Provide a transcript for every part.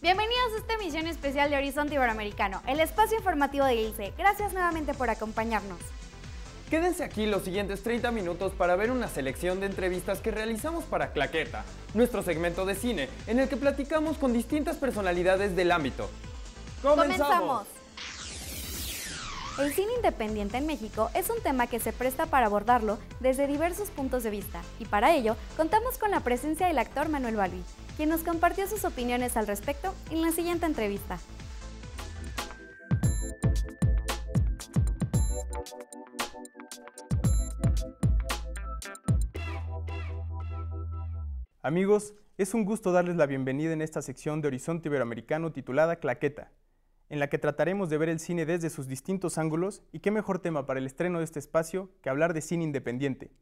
Bienvenidos a esta emisión especial de Horizonte Iberoamericano, el espacio informativo de ILCE. Gracias nuevamente por acompañarnos. Quédense aquí los siguientes 30 minutos para ver una selección de entrevistas que realizamos para Claqueta, nuestro segmento de cine, en el que platicamos con distintas personalidades del ámbito. ¡Comenzamos! El cine independiente en México es un tema que se presta para abordarlo desde diversos puntos de vista y para ello contamos con la presencia del actor Manuel Balbi, quien nos compartió sus opiniones al respecto en la siguiente entrevista. Amigos, es un gusto darles la bienvenida en esta sección de Horizonte Iberoamericano titulada Claqueta, en la que trataremos de ver el cine desde sus distintos ángulos y qué mejor tema para el estreno de este espacio que hablar de cine independiente,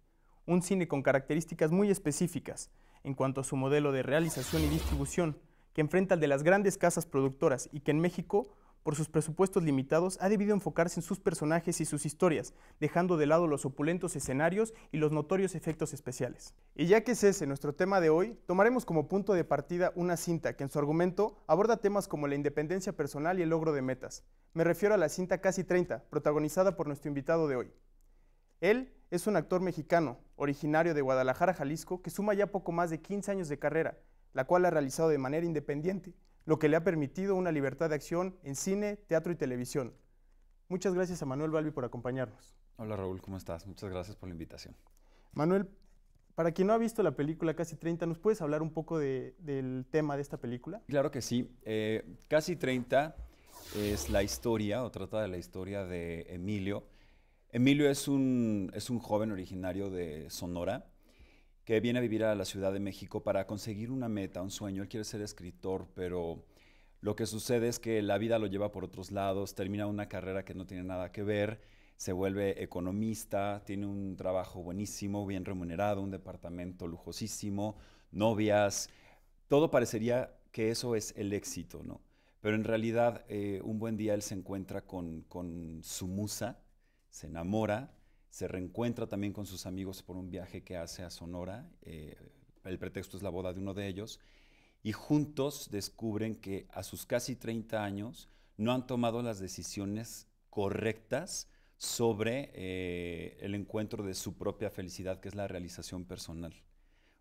un cine con características muy específicas en cuanto a su modelo de realización y distribución, que enfrenta al de las grandes casas productoras y que en México por sus presupuestos limitados, ha debido enfocarse en sus personajes y sus historias, dejando de lado los opulentos escenarios y los notorios efectos especiales. Y ya que es ese nuestro tema de hoy, tomaremos como punto de partida una cinta que en su argumento aborda temas como la independencia personal y el logro de metas. Me refiero a la cinta Casi 30, protagonizada por nuestro invitado de hoy. Él es un actor mexicano, originario de Guadalajara, Jalisco, que suma ya poco más de 15 años de carrera, la cual ha realizado de manera independiente, lo que le ha permitido una libertad de acción en cine, teatro y televisión. Muchas gracias a Manuel Balbi por acompañarnos. Hola Raúl, ¿cómo estás? Muchas gracias por la invitación. Manuel, para quien no ha visto la película Casi 30, ¿nos puedes hablar un poco del tema de esta película? Claro que sí. Eh, Casi 30 es la historia, o trata de la historia de Emilio. Emilio es un, es un joven originario de Sonora, que viene a vivir a la Ciudad de México para conseguir una meta, un sueño. Él quiere ser escritor, pero lo que sucede es que la vida lo lleva por otros lados, termina una carrera que no tiene nada que ver, se vuelve economista, tiene un trabajo buenísimo, bien remunerado, un departamento lujosísimo, novias. Todo parecería que eso es el éxito, ¿no? Pero en realidad, eh, un buen día él se encuentra con, con su musa, se enamora, se reencuentra también con sus amigos por un viaje que hace a Sonora, eh, el pretexto es la boda de uno de ellos, y juntos descubren que a sus casi 30 años no han tomado las decisiones correctas sobre eh, el encuentro de su propia felicidad, que es la realización personal.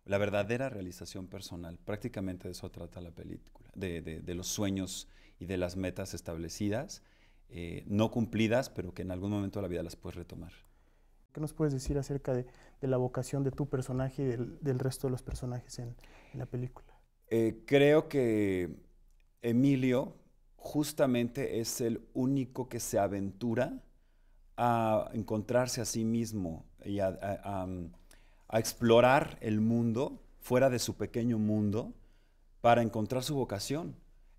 La verdadera realización personal. Prácticamente de eso trata la película, de, los sueños y de las metas establecidas, eh, no cumplidas, pero que en algún momento de la vida las puedes retomar. ¿Qué nos puedes decir acerca de, la vocación de tu personaje y del, resto de los personajes en, la película? Eh, creo que Emilio justamente es el único que se aventura a encontrarse a sí mismo y a explorar el mundo fuera de su pequeño mundo para encontrar su vocación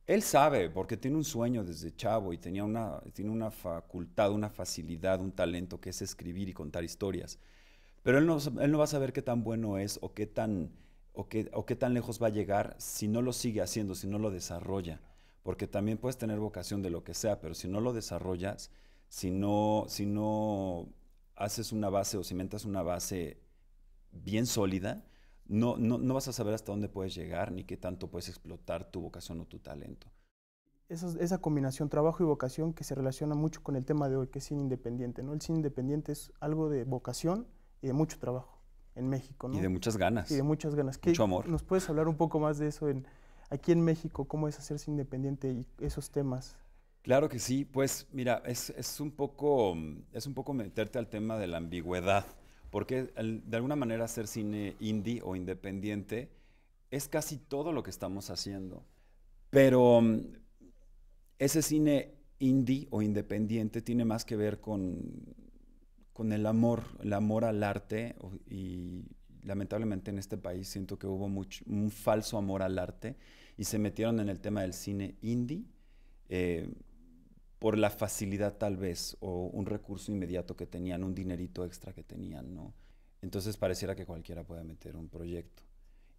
él sabe, porque tiene un sueño desde chavo y tenía tiene una facultad, una facilidad, un talento que es escribir y contar historias. Pero él no, va a saber qué tan bueno es o qué tan, o qué, tan lejos va a llegar si no lo sigue haciendo, si no lo desarrolla. Porque también puedes tener vocación de lo que sea, pero si no lo desarrollas, si no, si no haces una base o cimentas una base bien sólida, no, vas a saber hasta dónde puedes llegar ni qué tanto puedes explotar tu vocación o tu talento. Esa, esa combinación trabajo y vocación que se relaciona mucho con el tema de hoy, que es cine independiente. ¿no? El cine independiente es algo de vocación y de mucho trabajo en México. Y de muchas ganas. Y de muchas ganas. ¿Qué, mucho amor. ¿Nos puedes hablar un poco más de eso en, aquí en México? ¿Cómo es hacerse independiente y esos temas? Claro que sí, pues mira, es, es, un poco, es un poco meterte al tema de la ambigüedad porque de alguna manera hacer cine indie o independiente es casi todo lo que estamos haciendo. Pero mm, ese cine indie o independiente tiene más que ver con, con el amor, el amor al arte y lamentablemente en este país siento que hubo mucho, un falso amor al arte y se metieron en el tema del cine indie. Eh, por la facilidad tal vez o un recurso inmediato que tenían, un dinerito extra que tenían, ¿no? Entonces pareciera que cualquiera puede meter un proyecto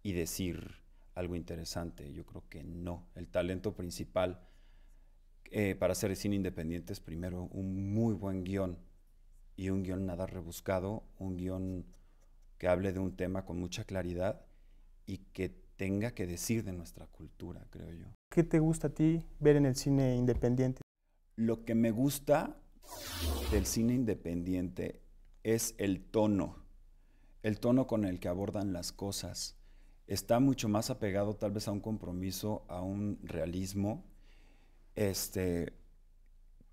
y decir algo interesante. Yo creo que no. El talento principal eh, para hacer el cine independiente es primero un muy buen guión y un guión nada rebuscado, un guión que hable de un tema con mucha claridad y que tenga que decir de nuestra cultura, creo yo. ¿Qué te gusta a ti ver en el cine independiente? Lo que me gusta del cine independiente es el tono, el tono con el que abordan las cosas. Está mucho más apegado tal vez a un compromiso, a un realismo, este,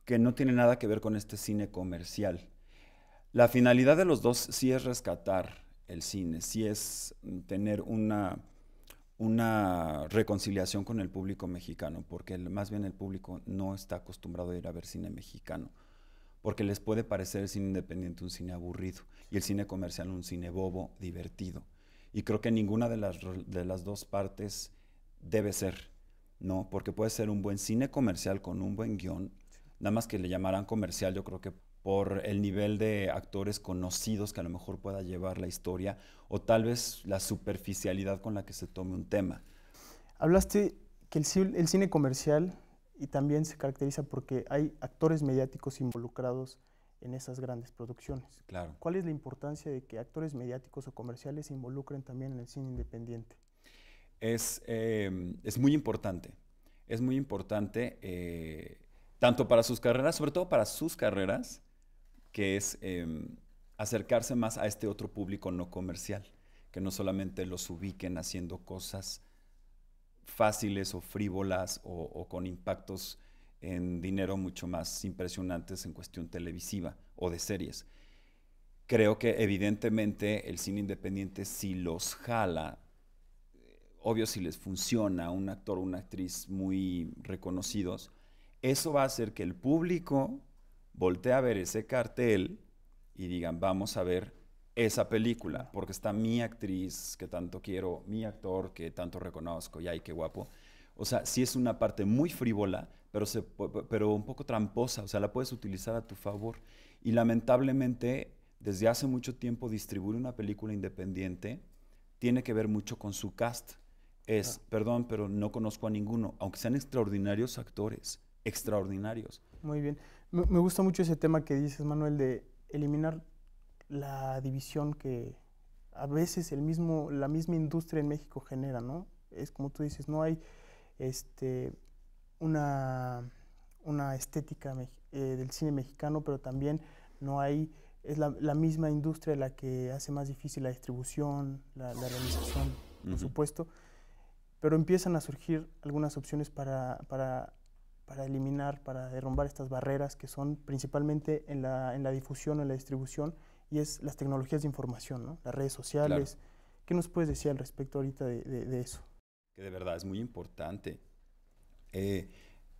que no tiene nada que ver con este cine comercial. La finalidad de los dos sí es rescatar el cine, sí es tener una una reconciliación con el público mexicano, porque más bien el público no está acostumbrado a ir a ver cine mexicano, porque les puede parecer el cine independiente un cine aburrido y el cine comercial un cine bobo, divertido. Y creo que ninguna de las, de las dos partes debe ser, ¿no? Porque puede ser un buen cine comercial con un buen guión, nada más que le llamarán comercial, yo creo que por el nivel de actores conocidos que a lo mejor pueda llevar la historia o tal vez la superficialidad con la que se tome un tema. Hablaste que el, cine comercial y también se caracteriza porque hay actores mediáticos involucrados en esas grandes producciones. Claro. ¿Cuál es la importancia de que actores mediáticos o comerciales se involucren también en el cine independiente? Es, em, muy importante. Es muy importante eh, tanto para sus carreras, sobre todo para sus carreras, que es em, acercarse más a este otro público no comercial, que no solamente los ubiquen haciendo cosas fáciles o frívolas o, o con impactos en dinero mucho más impresionantes en cuestión televisiva o de series. Creo que evidentemente el cine independiente si los jala, obvio si les funciona un actor o una actriz muy reconocidos, eso va a hacer que el público voltea a ver ese cartel y digan, vamos a ver esa película, porque está mi actriz que tanto quiero, mi actor que tanto reconozco, y ay, qué guapo. O sea, sí es una parte muy frívola, pero, se, pero un poco tramposa, o sea, la puedes utilizar a tu favor. Y lamentablemente, desde hace mucho tiempo, distribuir una película independiente tiene que ver mucho con su cast. Es, ah. perdón, pero no conozco a ninguno, aunque sean extraordinarios actores extraordinarios. Muy bien. Me, gusta mucho ese tema que dices, Manuel, de eliminar la división que a veces el mismo, la misma industria en México genera, ¿no? Es como tú dices, no hay este, una, una estética eh, del cine mexicano, pero también no hay, es la, misma industria la que hace más difícil la distribución, la, realización, por supuesto, pero empiezan a surgir algunas opciones para para eliminar, para derrumbar estas barreras que son principalmente en la, difusión en la distribución, y es las tecnologías de información, las redes sociales. ¿Qué nos puedes decir al respecto ahorita de, eso? Que de verdad es muy importante. Eh,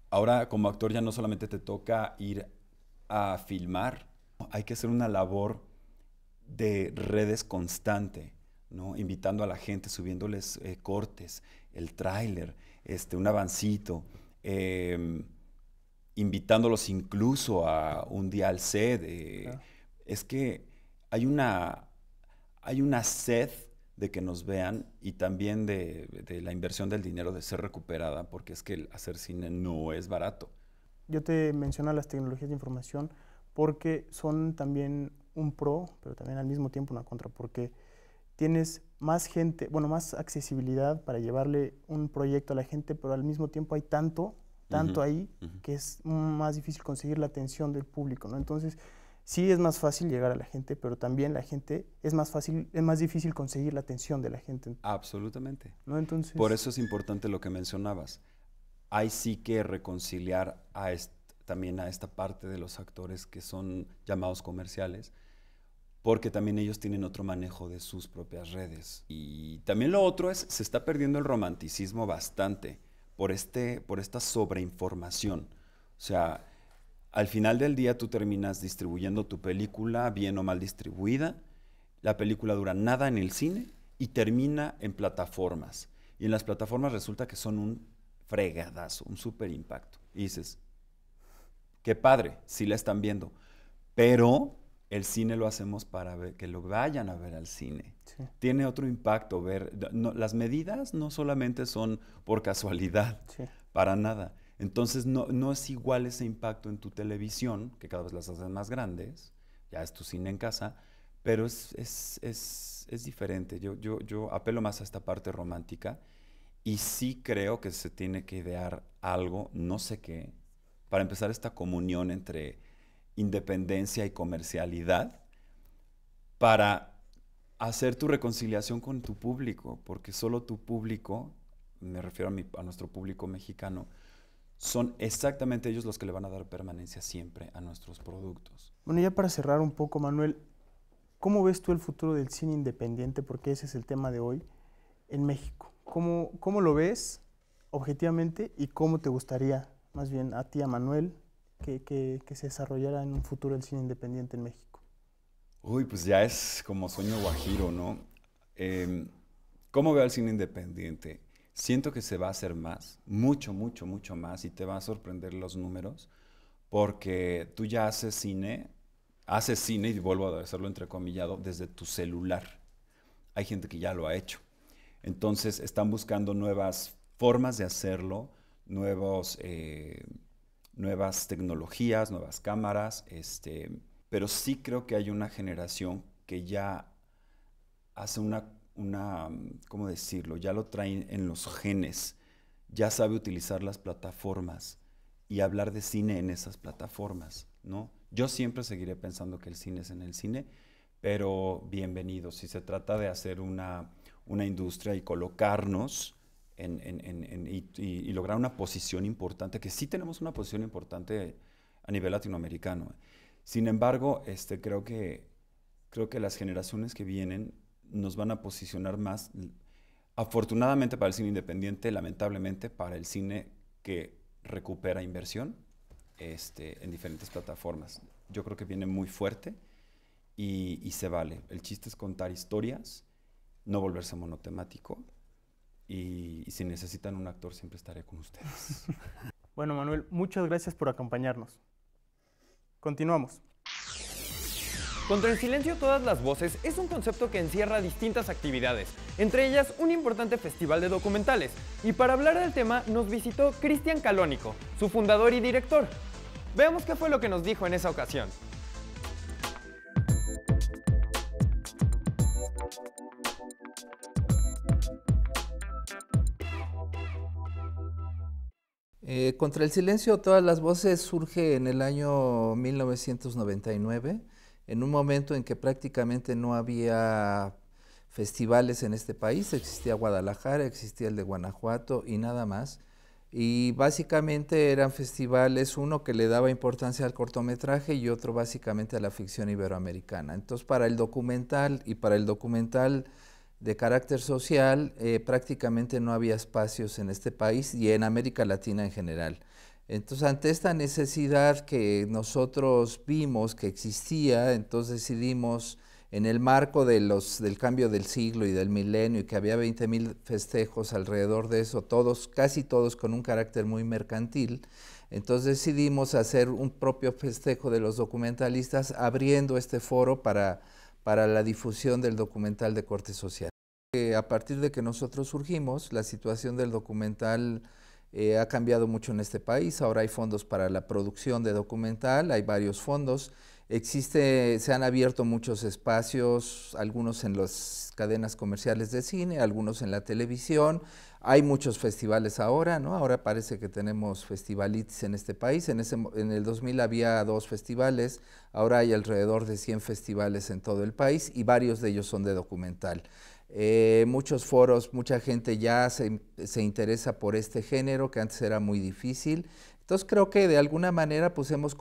ahora como actor ya no solamente te toca ir a filmar, hay que hacer una labor de redes constante. ¿no? invitando a la gente, subiéndoles eh, cortes, el tráiler, este, un avancito, Em, invitándolos incluso a un día al set. Eh, es que hay una, hay una sed de que nos vean y también de, de, la inversión del dinero de ser recuperada, porque es que el hacer cine no es barato. Yo te menciono las tecnologías de información porque son también un pro, pero también al mismo tiempo una contra, porque tienes más gente, bueno, más accesibilidad para llevarle un proyecto a la gente, pero al mismo tiempo hay tanto, tanto ahí, que es más difícil conseguir la atención del público, ¿no? Entonces, sí es más fácil llegar a la gente, pero también la gente es más fácil, es más difícil conseguir la atención de la gente. Absolutamente. ¿No? Entonces, Por eso es importante lo que mencionabas. Hay sí que reconciliar a también a esta parte de los actores que son llamados comerciales, porque también ellos tienen otro manejo de sus propias redes. Y también lo otro es, se está perdiendo el romanticismo bastante por, este, por esta sobreinformación. O sea, al final del día tú terminas distribuyendo tu película bien o mal distribuida, la película dura nada en el cine y termina en plataformas. Y en las plataformas resulta que son un fregadazo, un super impacto. Y dices, qué padre, sí la están viendo, pero el cine lo hacemos para que lo vayan a ver al cine. Tiene otro impacto ver. las medidas no solamente son por casualidad, para nada. Entonces no, es igual ese impacto en tu televisión, que cada vez las haces más grandes, ya es tu cine en casa, pero es, es, diferente. Yo, yo, yo apelo más a esta parte romántica y sí creo que se tiene que idear algo, no sé qué, para empezar esta comunión entre independencia y comercialidad para hacer tu reconciliación con tu público, porque solo tu público, me refiero a, nuestro público mexicano, son exactamente ellos los que le van a dar permanencia siempre a nuestros productos. Bueno, ya para cerrar un poco, Manuel, ¿cómo ves tú el futuro del cine independiente? Porque ese es el tema de hoy en México. ¿Cómo, cómo lo ves objetivamente y cómo te gustaría, más bien a ti, a Manuel, que, se desarrollara en un futuro el cine independiente en México? Uy, pues ya es como sueño guajiro, ¿no? Em, ¿Cómo veo el cine independiente? Siento que se va a hacer más, mucho, mucho, mucho más, y te va a sorprender los números, porque tú ya haces cine, haces cine, y vuelvo a hacerlo entrecomillado, desde tu celular. Hay gente que ya lo ha hecho. Entonces están buscando nuevas formas de hacerlo, nuevos... Eh, nuevas tecnologías, nuevas cámaras, este, pero sí creo que hay una generación que ya hace una, una, ¿cómo decirlo? Ya lo traen en los genes, ya sabe utilizar las plataformas y hablar de cine en esas plataformas, ¿no? Yo siempre seguiré pensando que el cine es en el cine, pero bienvenido. Si se trata de hacer una, una industria y colocarnos y, lograr una posición importante, que sí tenemos una posición importante a nivel latinoamericano. Sin embargo, este, creo, que, creo que las generaciones que vienen nos van a posicionar más, afortunadamente para el cine independiente, lamentablemente para el cine que recupera inversión este, en diferentes plataformas. Yo creo que viene muy fuerte y, y se vale. El chiste es contar historias, no volverse monotemático y, si necesitan un actor siempre estaré con ustedes. bueno, Manuel, muchas gracias por acompañarnos. Continuamos. Contra el silencio todas las voces es un concepto que encierra distintas actividades, entre ellas un importante festival de documentales. Y para hablar del tema nos visitó Cristian Calónico, su fundador y director. Veamos qué fue lo que nos dijo en esa ocasión. Eh, contra el silencio todas las voces surge en el año 1999, en un momento en que prácticamente no había festivales en este país, existía Guadalajara, existía el de Guanajuato y nada más. Y básicamente eran festivales, uno que le daba importancia al cortometraje y otro básicamente a la ficción iberoamericana. Entonces para el documental y para el documental de carácter social, eh, prácticamente no había espacios en este país y en América Latina en general. Entonces, ante esta necesidad que nosotros vimos que existía, entonces decidimos, en el marco de los, del cambio del siglo y del milenio, y que había 20.000 festejos alrededor de eso, todos, casi todos con un carácter muy mercantil, entonces decidimos hacer un propio festejo de los documentalistas, abriendo este foro para para la difusión del documental de corte social. Eh, a partir de que nosotros surgimos, la situación del documental eh, ha cambiado mucho en este país. Ahora hay fondos para la producción de documental, hay varios fondos. se han abierto muchos espacios, algunos en las cadenas comerciales de cine, algunos en la televisión, hay muchos festivales ahora, ¿no? Ahora parece que tenemos festivalitis en este país. En, el 2000 había dos festivales, ahora hay alrededor de 100 festivales en todo el país y varios de ellos son de documental. Eh, muchos foros, mucha gente ya se, interesa por este género que antes era muy difícil. Entonces creo que de alguna manera pues, hemos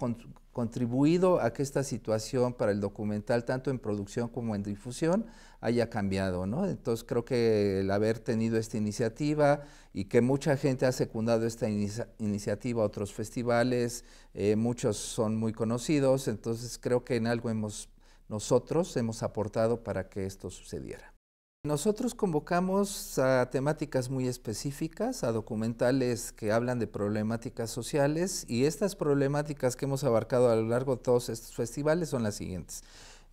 contribuido a que esta situación para el documental, tanto en producción como en difusión, haya cambiado, ¿no? Entonces creo que el haber tenido esta iniciativa y que mucha gente ha secundado esta iniciativa a otros festivales, eh, muchos son muy conocidos, entonces creo que en algo hemos, nosotros hemos aportado para que esto sucediera. Nosotros convocamos a temáticas muy específicas, a documentales que hablan de problemáticas sociales y estas problemáticas que hemos abarcado a lo largo de todos estos festivales son las siguientes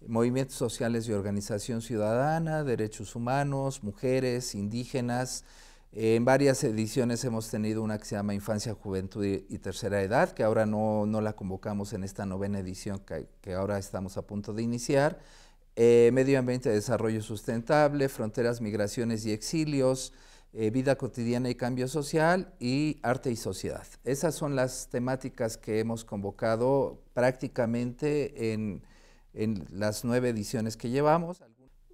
movimientos sociales y organización ciudadana, derechos humanos, mujeres, indígenas. En varias ediciones hemos tenido una que se llama Infancia, Juventud y Tercera Edad, que ahora no, la convocamos en esta novena edición que, ahora estamos a punto de iniciar. Eh, medio ambiente, desarrollo sustentable, fronteras, migraciones y exilios, eh, vida cotidiana y cambio social y arte y sociedad. Esas son las temáticas que hemos convocado prácticamente en en las nueve ediciones que llevamos.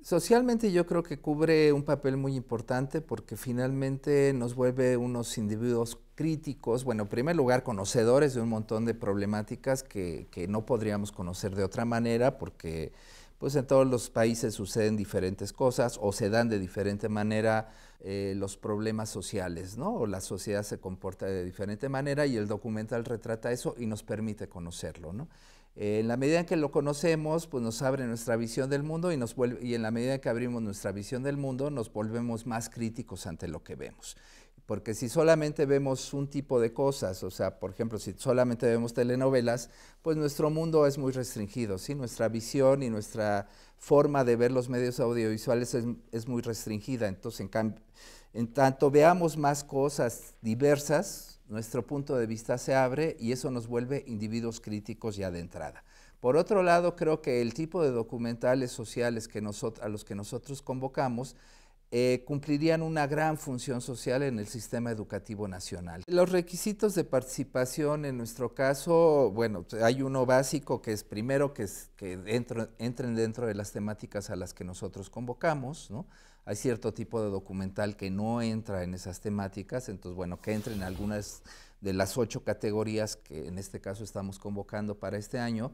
Socialmente yo creo que cubre un papel muy importante porque finalmente nos vuelve unos individuos críticos, bueno, en primer lugar conocedores de un montón de problemáticas que, no podríamos conocer de otra manera porque pues en todos los países suceden diferentes cosas o se dan de diferente manera eh, los problemas sociales, ¿no? O la sociedad se comporta de diferente manera y el documental retrata eso y nos permite conocerlo, ¿no? en la medida en que lo conocemos, pues nos abre nuestra visión del mundo y, nos y en la medida en que abrimos nuestra visión del mundo, nos volvemos más críticos ante lo que vemos. Porque si solamente vemos un tipo de cosas, o sea, por ejemplo, si solamente vemos telenovelas, pues nuestro mundo es muy restringido, ¿sí? Nuestra visión y nuestra forma de ver los medios audiovisuales es, muy restringida. Entonces, en tanto veamos más cosas diversas, nuestro punto de vista se abre y eso nos vuelve individuos críticos ya de entrada. Por otro lado, creo que el tipo de documentales sociales que a los que nosotros convocamos eh, cumplirían una gran función social en el sistema educativo nacional. Los requisitos de participación en nuestro caso, bueno, hay uno básico que es primero que, entren dentro de las temáticas a las que nosotros convocamos, ¿no? hay cierto tipo de documental que no entra en esas temáticas, entonces bueno, que entre en algunas de las ocho categorías que en este caso estamos convocando para este año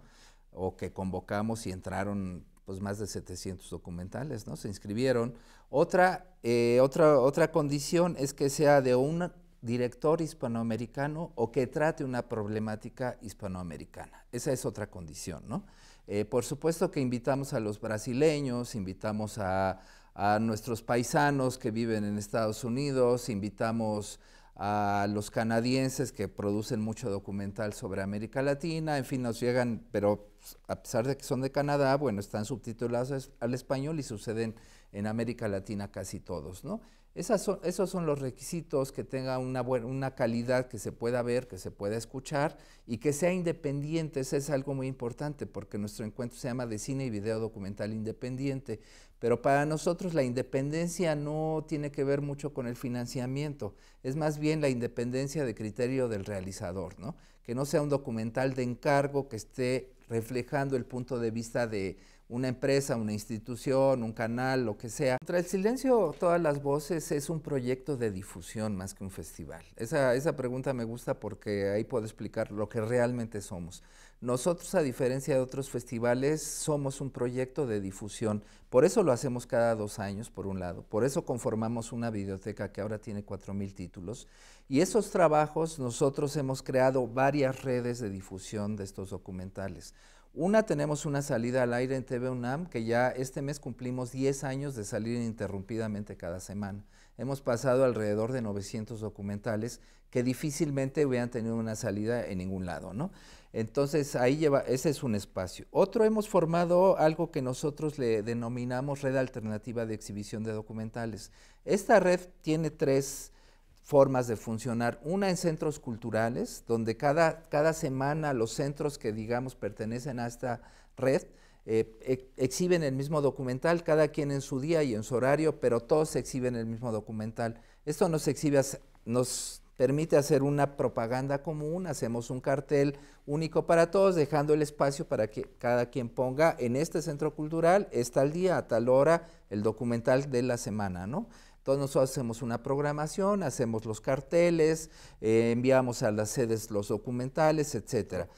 o que convocamos y entraron pues más de 700 documentales, ¿no? Se inscribieron. Otra, eh, otra, otra condición es que sea de un director hispanoamericano o que trate una problemática hispanoamericana. Esa es otra condición, ¿no? Eh, por supuesto que invitamos a los brasileños, invitamos a, a nuestros paisanos que viven en Estados Unidos, invitamos a los canadienses que producen mucho documental sobre América Latina, en fin, nos llegan, pero a pesar de que son de Canadá, bueno, están subtitulados al español y suceden en América Latina casi todos, ¿no? son, esos son los requisitos que tenga una, buena, una calidad que se pueda ver, que se pueda escuchar y que sea independiente. Eso es algo muy importante porque nuestro encuentro se llama de cine y video documental independiente. Pero para nosotros la independencia no tiene que ver mucho con el financiamiento, es más bien la independencia de criterio del realizador, ¿no? que no sea un documental de encargo que esté reflejando el punto de vista de una empresa, una institución, un canal, lo que sea. Contra el silencio, todas las voces es un proyecto de difusión más que un festival. Esa, esa pregunta me gusta porque ahí puedo explicar lo que realmente somos. Nosotros, a diferencia de otros festivales, somos un proyecto de difusión. Por eso lo hacemos cada dos años, por un lado. Por eso conformamos una biblioteca que ahora tiene 4.000 títulos. Y esos trabajos, nosotros hemos creado varias redes de difusión de estos documentales. Una, tenemos una salida al aire en TV UNAM, que ya este mes cumplimos 10 años de salir ininterrumpidamente cada semana hemos pasado alrededor de 900 documentales que difícilmente hubieran tenido una salida en ningún lado, Entonces ahí lleva, ese es un espacio. Otro hemos formado algo que nosotros le denominamos red alternativa de exhibición de documentales. Esta red tiene tres formas de funcionar. Una en centros culturales, donde cada, cada semana los centros que digamos pertenecen a esta red eh, e, exhiben el mismo documental, cada quien en su día y en su horario, pero todos exhiben el mismo documental. Esto nos nos permite hacer una propaganda común, hacemos un cartel único para todos, dejando el espacio para que cada quien ponga en este centro cultural, está al día, a tal hora, el documental de la semana, ¿no? Entonces nosotros hacemos una programación, hacemos los carteles, eh, enviamos a las sedes los documentales, etcétera.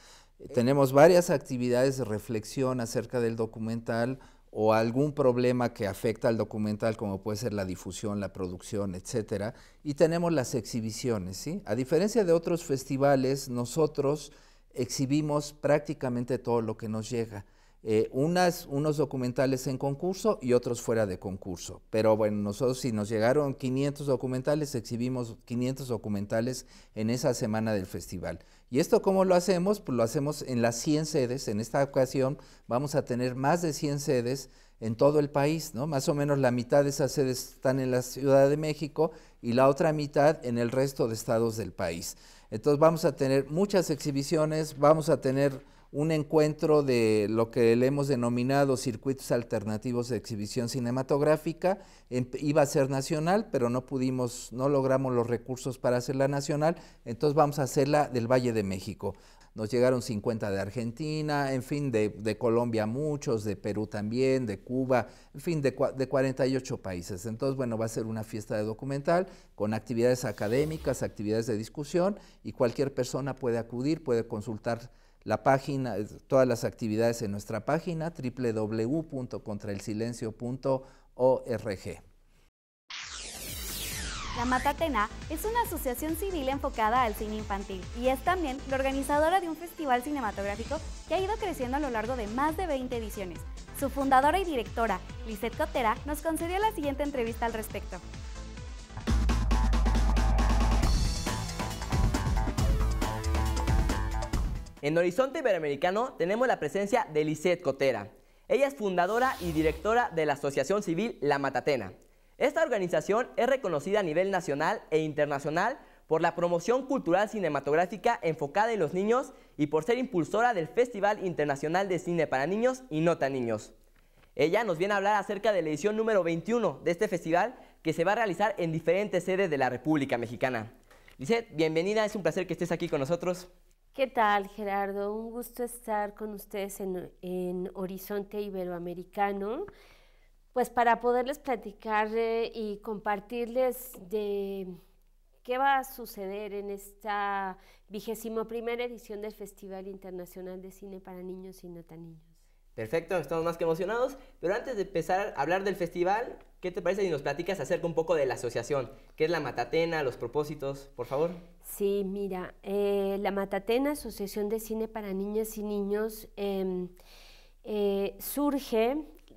Tenemos varias actividades de reflexión acerca del documental o algún problema que afecta al documental, como puede ser la difusión, la producción, etcétera. Y tenemos las exhibiciones, A diferencia de otros festivales, nosotros exhibimos prácticamente todo lo que nos llega. Eh, unas, unos documentales en concurso y otros fuera de concurso. Pero bueno, nosotros si nos llegaron 500 documentales, exhibimos 500 documentales en esa semana del festival. ¿Y esto cómo lo hacemos? Pues lo hacemos en las 100 sedes. En esta ocasión vamos a tener más de 100 sedes en todo el país, ¿no? Más o menos la mitad de esas sedes están en la Ciudad de México y la otra mitad en el resto de estados del país. Entonces vamos a tener muchas exhibiciones, vamos a tener un encuentro de lo que le hemos denominado circuitos alternativos de exhibición cinematográfica. Em, iba a ser nacional, pero no pudimos, no logramos los recursos para hacerla nacional, entonces vamos a hacerla del Valle de México. Nos llegaron 50 de Argentina, en fin, de, Colombia muchos, de Perú también, de Cuba, en fin, de, de 48 países. Entonces, bueno, va a ser una fiesta de documental con actividades académicas, actividades de discusión y cualquier persona puede acudir, puede consultar la página, todas las actividades en nuestra página www.contraelsilencio.org. La Matatena es una asociación civil enfocada al cine infantil y es también la organizadora de un festival cinematográfico que ha ido creciendo a lo largo de más de 20 ediciones. Su fundadora y directora, Lisette Cotera, nos concedió la siguiente entrevista al respecto. En Horizonte Iberoamericano tenemos la presencia de Lisette Cotera. Ella es fundadora y directora de la Asociación Civil La Matatena. Esta organización es reconocida a nivel nacional e internacional por la promoción cultural cinematográfica enfocada en los niños y por ser impulsora del Festival Internacional de Cine para Niños y Nota Niños. Ella nos viene a hablar acerca de la edición número 21 de este festival que se va a realizar en diferentes sedes de la República Mexicana. Lizeth, bienvenida, es un placer que estés aquí con nosotros. ¿Qué tal, Gerardo? Un gusto estar con ustedes en, Horizonte Iberoamericano. Pues para poderles platicar eh, y compartirles de qué va a suceder en esta vigésimo primera edición del Festival Internacional de Cine para Niños y No Niños. Perfecto, estamos más que emocionados. Pero antes de empezar a hablar del festival, ¿qué te parece si nos platicas acerca un poco de la asociación? ¿Qué es la Matatena, los propósitos, por favor? Sí, mira, eh, la Matatena, Asociación de Cine para Niñas y Niños, em, eh, surge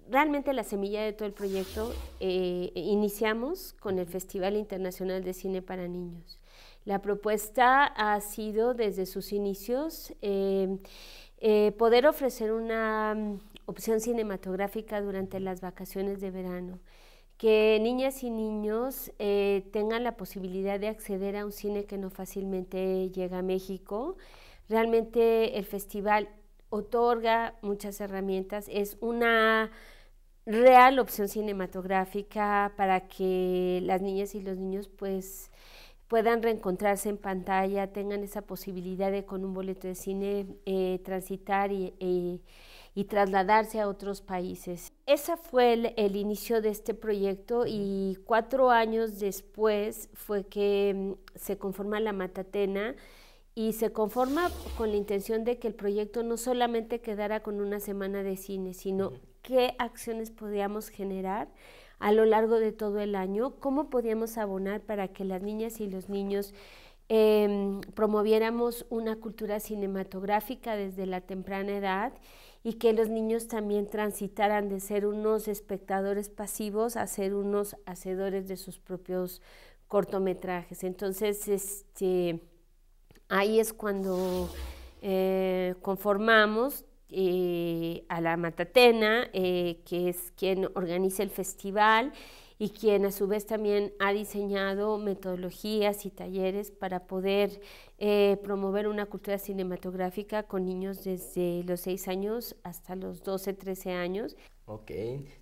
realmente la semilla de todo el proyecto. Eh, iniciamos con el Festival Internacional de Cine para Niños. La propuesta ha sido desde sus inicios em, eh, poder ofrecer una mm, opción cinematográfica durante las vacaciones de verano, que niñas y niños eh, tengan la posibilidad de acceder a un cine que no fácilmente llega a México. Realmente el festival otorga muchas herramientas, es una real opción cinematográfica para que las niñas y los niños pues puedan reencontrarse en pantalla, tengan esa posibilidad de con un boleto de cine eh, transitar eh, y, trasladarse a otros países. Ese fue el, el, inicio de este proyecto y cuatro años después fue que mm, se conforma la Matatena y se conforma con la intención de que el proyecto no solamente quedara con una semana de cine, sino qué acciones podíamos generar a lo largo de todo el año, cómo podíamos abonar para que las niñas y los niños em, promoviéramos una cultura cinematográfica desde la temprana edad y que los niños también transitaran de ser unos espectadores pasivos a ser unos hacedores de sus propios cortometrajes. Entonces, este, ahí es cuando eh, conformamos eh, a la Matatena, eh, que es quien organiza el festival y quien a su vez también ha diseñado metodologías y talleres para poder eh, promover una cultura cinematográfica con niños desde los 6 años hasta los 12, 13 años. Ok,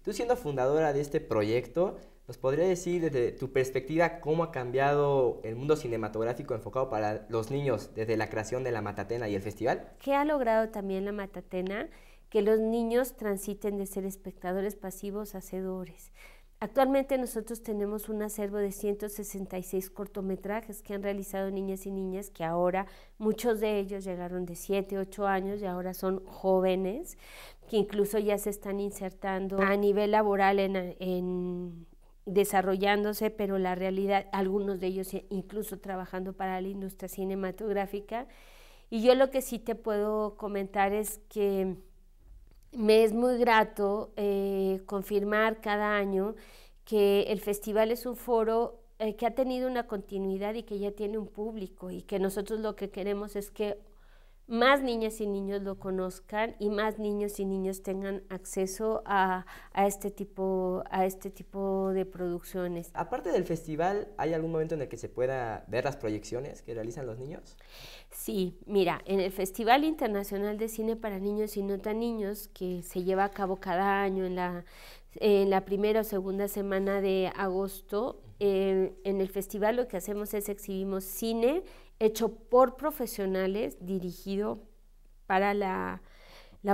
tú siendo fundadora de este proyecto, ¿Nos podría decir desde tu perspectiva cómo ha cambiado el mundo cinematográfico enfocado para los niños desde la creación de la Matatena y el festival? ¿Qué ha logrado también la Matatena? Que los niños transiten de ser espectadores pasivos a hacedores. Actualmente nosotros tenemos un acervo de 166 cortometrajes que han realizado niñas y niñas que ahora muchos de ellos llegaron de 7, 8 años y ahora son jóvenes que incluso ya se están insertando a nivel laboral en desarrollándose, pero la realidad, algunos de ellos e incluso trabajando para la industria cinematográfica. Y yo lo que sí te puedo comentar es que me es muy grato eh, confirmar cada año que el festival es un foro eh, que ha tenido una continuidad y que ya tiene un público y que nosotros lo que queremos es que más niñas y niños lo conozcan y más niños y niños tengan acceso a, este, tipo, a este tipo de producciones. Aparte del festival, ¿hay algún momento en el que se pueda ver las proyecciones que realizan los niños? Sí, mira, en el Festival Internacional de Cine para Niños y nota Niños, que se lleva a cabo cada año en la, en la primera o segunda semana de agosto, eh, en el festival lo que hacemos es exhibimos cine hecho por profesionales dirigido para la,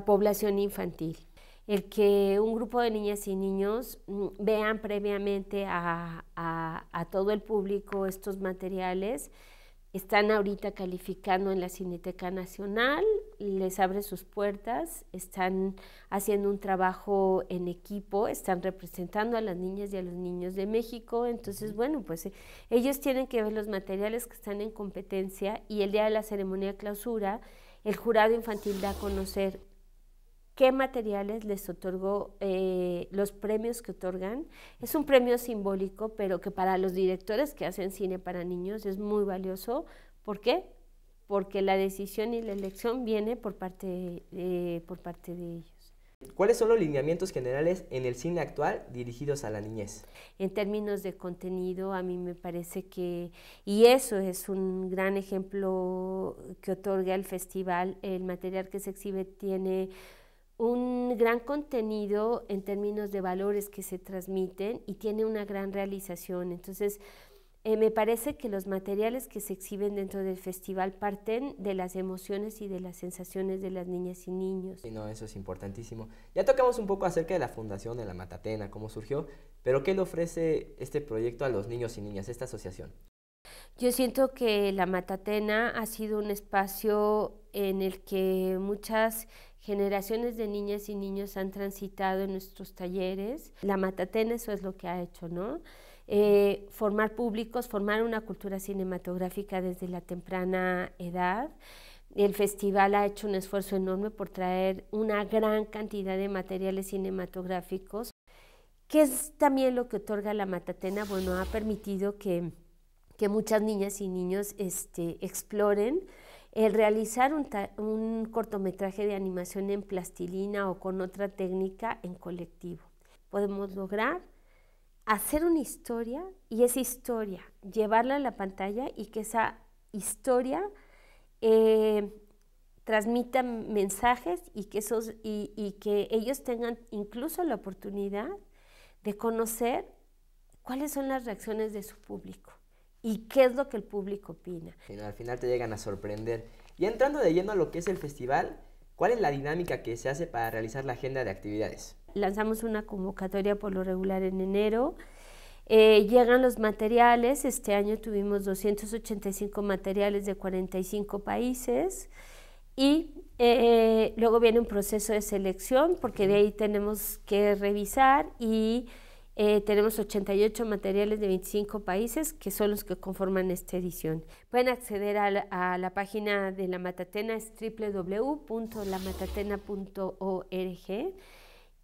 población infantil. El que un grupo de niñas y niños mm, vean previamente a todo el público estos materiales están ahorita calificando en la Cineteca Nacional, les abre sus puertas, están haciendo un trabajo en equipo, están representando a las niñas y a los niños de México. Entonces, bueno, pues ellos tienen que ver los materiales que están en competencia y el día de la ceremonia de clausura, el jurado infantil da a conocer qué materiales les otorgó eh, los premios que otorgan. Es un premio simbólico, pero que para los directores que hacen cine para niños es muy valioso. ¿Por qué? Porque la decisión y la elección viene por parte, eh, por parte de ellos. ¿Cuáles son los lineamientos generales en el cine actual dirigidos a la niñez? En términos de contenido, a mí me parece que, y eso es un gran ejemplo que otorga el festival, el material que se exhibe tiene un gran contenido en términos de valores que se transmiten y tiene una gran realización. Entonces, eh, me parece que los materiales que se exhiben dentro del festival parten de las emociones y de las sensaciones de las niñas y niños. Y no, eso es importantísimo. Ya tocamos un poco acerca de la fundación de la Matatena, cómo surgió, pero ¿qué le ofrece este proyecto a los niños y niñas, esta asociación? Yo siento que la Matatena ha sido un espacio en el que muchas generaciones de niñas y niños han transitado en nuestros talleres. La Matatena eso es lo que ha hecho, ¿no? Eh, formar públicos, formar una cultura cinematográfica desde la temprana edad. El festival ha hecho un esfuerzo enorme por traer una gran cantidad de materiales cinematográficos, que es también lo que otorga la Matatena. Bueno, ha permitido que, muchas niñas y niños este, exploren el realizar un, cortometraje de animación en plastilina o con otra técnica en colectivo. Podemos lograr hacer una historia y esa historia, llevarla a la pantalla y que esa historia eh, transmita mensajes y y que ellos tengan incluso la oportunidad de conocer cuáles son las reacciones de su público y qué es lo que el público opina. al final te llegan a sorprender. Y entrando de lleno a lo que es el festival, ¿cuál es la dinámica que se hace para realizar la agenda de actividades? Lanzamos una convocatoria por lo regular en enero. Eh, llegan los materiales, este año tuvimos 285 materiales de 45 países y eh, luego viene un proceso de selección porque de ahí tenemos que revisar y eh, tenemos 88 materiales de 25 países que son los que conforman esta edición. Pueden acceder a la, página de La Matatena, es www.lamatatena.org.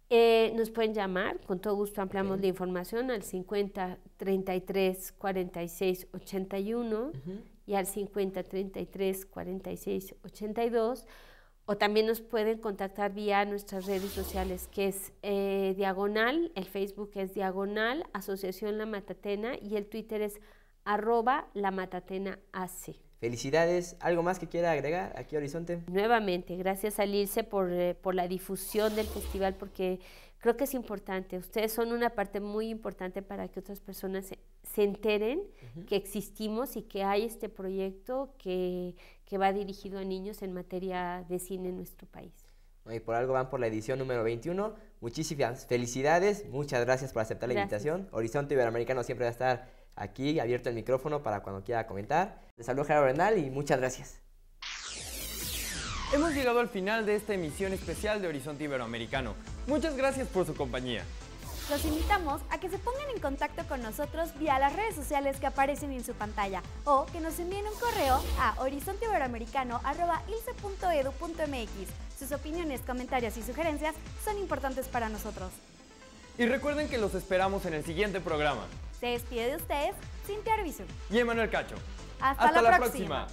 Eh, nos pueden llamar, con todo gusto ampliamos la información al 50 33 46 81 y al 50 33 46 82 o también nos pueden contactar vía nuestras redes sociales, que es eh, diagonal, el Facebook es diagonal, Asociación La Matatena y el Twitter es arroba La Matatena AC. Felicidades. ¿Algo más que quiera agregar aquí Horizonte? Nuevamente, gracias a salirse por, eh, por la difusión del festival, porque creo que es importante. Ustedes son una parte muy importante para que otras personas se se enteren que existimos y que hay este proyecto que, que, va dirigido a niños en materia de cine en nuestro país. Y por algo van por la edición número 21. Muchísimas felicidades, muchas gracias por aceptar la invitación. Horizonte Iberoamericano siempre va a estar aquí, abierto el micrófono para cuando quiera comentar. Les saludo Gerardo Bernal y muchas gracias. Hemos llegado al final de esta emisión especial de Horizonte Iberoamericano. Muchas gracias por su compañía. Los invitamos a que se pongan en contacto con nosotros vía las redes sociales que aparecen en su pantalla o que nos envíen un correo a horizonteiboroamericano.ilce.edu.mx. Sus opiniones, comentarios y sugerencias son importantes para nosotros. Y recuerden que los esperamos en el siguiente programa. Se despide de ustedes Cintia Arbizu y Emanuel Cacho. Hasta, la, próxima.